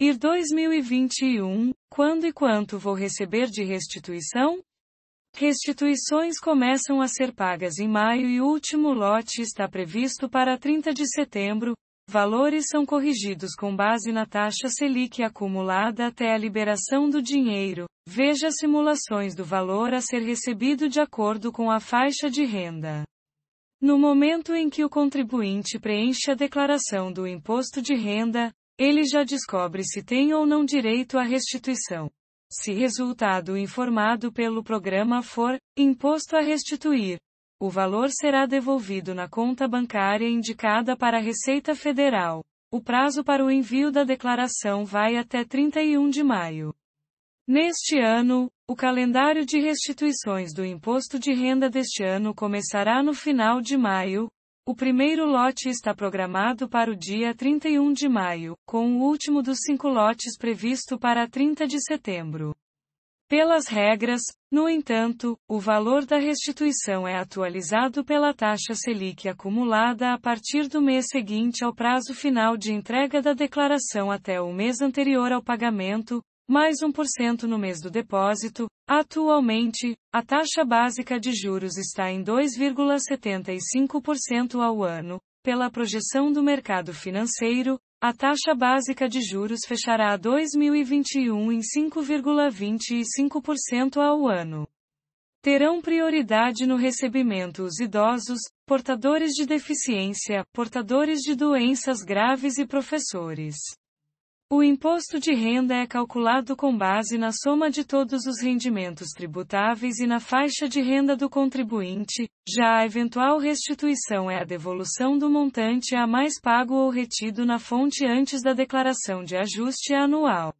Ir 2021, quando e quanto vou receber de restituição? Restituições começam a ser pagas em maio e o último lote está previsto para 30 de setembro. Valores são corrigidos com base na taxa Selic acumulada até a liberação do dinheiro. Veja simulações do valor a ser recebido de acordo com a faixa de renda. No momento em que o contribuinte preenche a declaração do imposto de renda, ele já descobre se tem ou não direito à restituição. Se resultado informado pelo programa for imposto a restituir, o valor será devolvido na conta bancária indicada para a Receita Federal. O prazo para o envio da declaração vai até 31 de maio. Neste ano, o calendário de restituições do imposto de renda deste ano começará no final de maio, o primeiro lote está programado para o dia 31 de maio, com o último dos cinco lotes previsto para 30 de setembro. Pelas regras, no entanto, o valor da restituição é atualizado pela taxa Selic acumulada a partir do mês seguinte ao prazo final de entrega da declaração até o mês anterior ao pagamento, mais 1% no mês do depósito. Atualmente, a taxa básica de juros está em 2,75% ao ano. Pela projeção do mercado financeiro, a taxa básica de juros fechará 2021 em 5,25% ao ano. Terão prioridade no recebimento os idosos, portadores de deficiência, portadores de doenças graves e professores. O imposto de renda é calculado com base na soma de todos os rendimentos tributáveis e na faixa de renda do contribuinte, já a eventual restituição é a devolução do montante a mais pago ou retido na fonte antes da declaração de ajuste anual.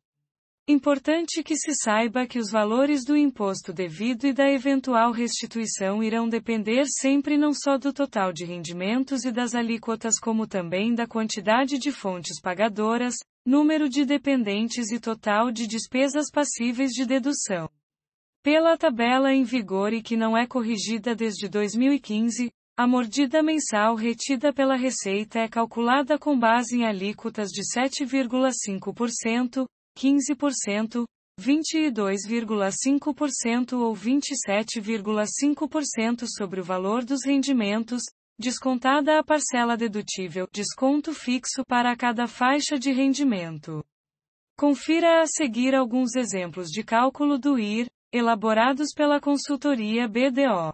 Importante que se saiba que os valores do imposto devido e da eventual restituição irão depender sempre não só do total de rendimentos e das alíquotas, como também da quantidade de fontes pagadoras, número de dependentes e total de despesas passíveis de dedução. Pela tabela em vigor e que não é corrigida desde 2015, a mordida mensal retida pela Receita é calculada com base em alíquotas de 7,5%, 15%, 22,5% ou 27,5% sobre o valor dos rendimentos, descontada a parcela dedutível, desconto fixo para cada faixa de rendimento. Confira a seguir alguns exemplos de cálculo do IR, elaborados pela consultoria BDO.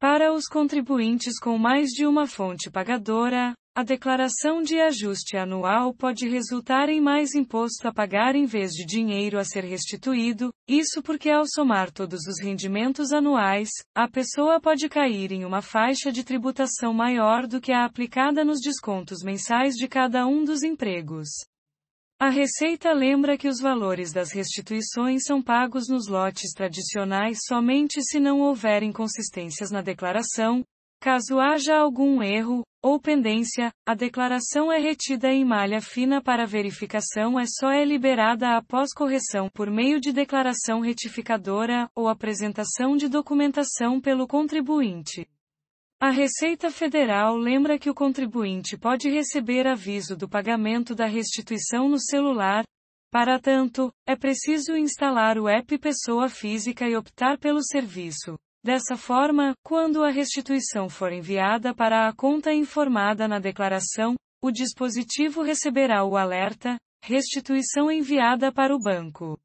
Para os contribuintes com mais de uma fonte pagadora, a declaração de ajuste anual pode resultar em mais imposto a pagar em vez de dinheiro a ser restituído, isso porque ao somar todos os rendimentos anuais, a pessoa pode cair em uma faixa de tributação maior do que a aplicada nos descontos mensais de cada um dos empregos. A Receita lembra que os valores das restituições são pagos nos lotes tradicionais somente se não houver inconsistências na declaração, Caso haja algum erro, ou pendência, a declaração é retida em malha fina para verificação e é só é liberada após correção por meio de declaração retificadora ou apresentação de documentação pelo contribuinte. A Receita Federal lembra que o contribuinte pode receber aviso do pagamento da restituição no celular, para tanto, é preciso instalar o app Pessoa Física e optar pelo serviço. Dessa forma, quando a restituição for enviada para a conta informada na declaração, o dispositivo receberá o alerta: restituição enviada para o banco.